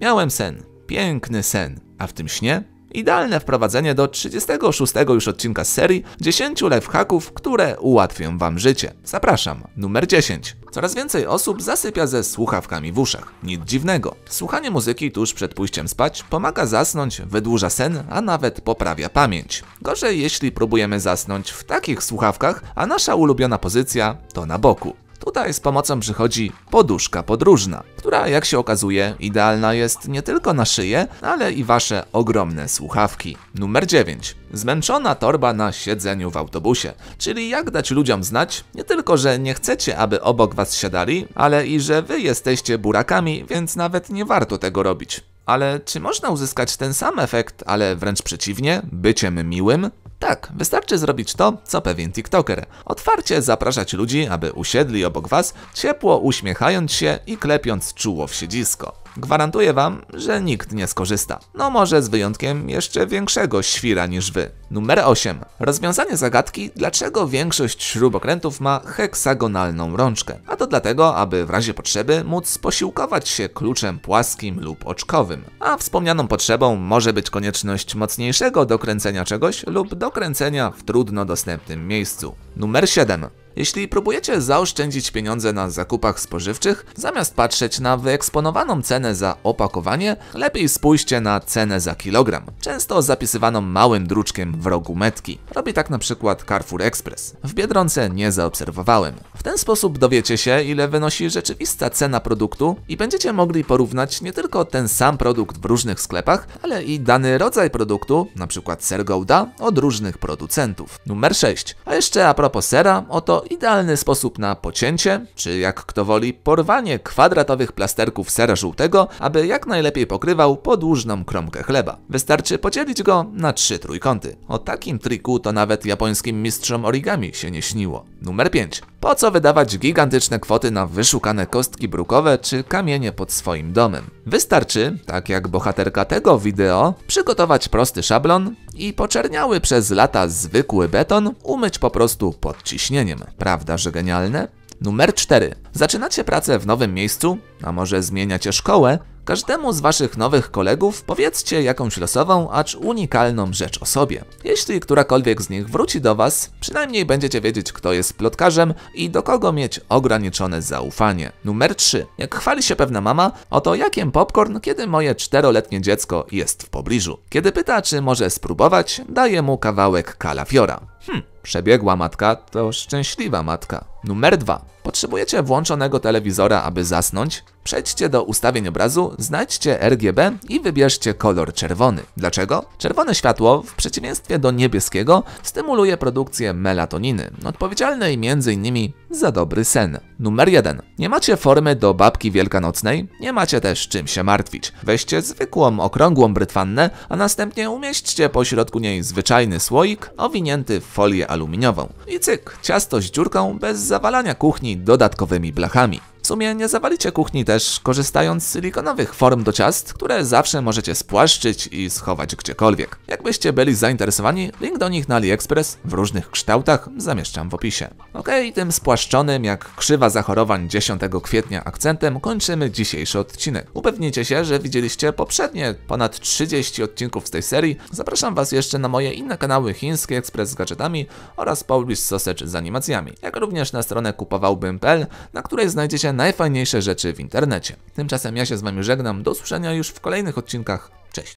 Miałem sen, piękny sen, a w tym śnie idealne wprowadzenie do 36 już odcinka serii 10 lifehacków, które ułatwią Wam życie. Zapraszam, numer 10. Coraz więcej osób zasypia ze słuchawkami w uszach. Nic dziwnego. Słuchanie muzyki tuż przed pójściem spać pomaga zasnąć, wydłuża sen, a nawet poprawia pamięć. Gorzej jeśli próbujemy zasnąć w takich słuchawkach, a nasza ulubiona pozycja to na boku. Tutaj z pomocą przychodzi poduszka podróżna, która jak się okazuje idealna jest nie tylko na szyję, ale i wasze ogromne słuchawki. Numer 9. Zmęczona torba na siedzeniu w autobusie, czyli jak dać ludziom znać nie tylko, że nie chcecie, aby obok was siadali, ale i że wy jesteście burakami, więc nawet nie warto tego robić. Ale czy można uzyskać ten sam efekt, ale wręcz przeciwnie, byciem miłym? Tak, wystarczy zrobić to, co pewien TikToker. Otwarcie zapraszać ludzi, aby usiedli obok was, ciepło uśmiechając się i klepiąc czuło w siedzisko. Gwarantuję wam, że nikt nie skorzysta. No może z wyjątkiem jeszcze większego świra niż wy. Numer 8. Rozwiązanie zagadki, dlaczego większość śrubokrętów ma heksagonalną rączkę. A to dlatego, aby w razie potrzeby móc posiłkować się kluczem płaskim lub oczkowym. A wspomnianą potrzebą może być konieczność mocniejszego dokręcenia czegoś lub dokręcenia w trudno dostępnym miejscu. Numer 7. Jeśli próbujecie zaoszczędzić pieniądze na zakupach spożywczych, zamiast patrzeć na wyeksponowaną cenę za opakowanie, lepiej spójrzcie na cenę za kilogram, często zapisywaną małym druczkiem w rogu metki. Robi tak na przykład Carrefour Express. W Biedronce nie zaobserwowałem. W ten sposób dowiecie się, ile wynosi rzeczywista cena produktu i będziecie mogli porównać nie tylko ten sam produkt w różnych sklepach, ale i dany rodzaj produktu, np. ser Gouda, od różnych producentów. Numer 6. A jeszcze a propos sera, oto idealny sposób na pocięcie, czy jak kto woli, porwanie kwadratowych plasterków sera żółtego, aby jak najlepiej pokrywał podłużną kromkę chleba. Wystarczy podzielić go na trzy trójkąty. O takim triku to nawet japońskim mistrzom origami się nie śniło. Numer 5. Po co wydawać gigantyczne kwoty na wyszukane kostki brukowe czy kamienie pod swoim domem? Wystarczy, tak jak bohaterka tego wideo, przygotować prosty szablon i poczerniały przez lata zwykły beton umyć po prostu pod ciśnieniem. Prawda, że genialne? Numer 4. Zaczynacie pracę w nowym miejscu, a może zmieniacie szkołę Każdemu z waszych nowych kolegów powiedzcie jakąś losową, acz unikalną rzecz o sobie. Jeśli którakolwiek z nich wróci do was, przynajmniej będziecie wiedzieć kto jest plotkarzem i do kogo mieć ograniczone zaufanie. Numer 3. Jak chwali się pewna mama, oto jakiem popcorn, kiedy moje czteroletnie dziecko jest w pobliżu. Kiedy pyta, czy może spróbować, daje mu kawałek kalafiora. Hm, przebiegła matka to szczęśliwa matka. Numer 2. Potrzebujecie włączonego telewizora, aby zasnąć? Przejdźcie do ustawień obrazu, znajdźcie RGB i wybierzcie kolor czerwony. Dlaczego? Czerwone światło, w przeciwieństwie do niebieskiego, stymuluje produkcję melatoniny, odpowiedzialnej m.in. za dobry sen. Numer 1. Nie macie formy do babki wielkanocnej? Nie macie też czym się martwić. Weźcie zwykłą, okrągłą brytwannę, a następnie umieśćcie po środku niej zwyczajny słoik owinięty w folię aluminiową. I cyk, ciasto z dziurką bez zawalania kuchni dodatkowymi blachami sumie nie zawalicie kuchni też, korzystając z silikonowych form do ciast, które zawsze możecie spłaszczyć i schować gdziekolwiek. Jakbyście byli zainteresowani, link do nich na AliExpress w różnych kształtach zamieszczam w opisie. Okej, okay, tym spłaszczonym jak krzywa zachorowań 10 kwietnia akcentem kończymy dzisiejszy odcinek. Upewnijcie się, że widzieliście poprzednie ponad 30 odcinków z tej serii. Zapraszam Was jeszcze na moje inne kanały Chiński Ekspres z gadżetami oraz Polish Sausage z animacjami, jak również na stronę kupowałbym.pl, na której znajdziecie najfajniejsze rzeczy w internecie. Tymczasem ja się z Wami żegnam, do usłyszenia już w kolejnych odcinkach. Cześć!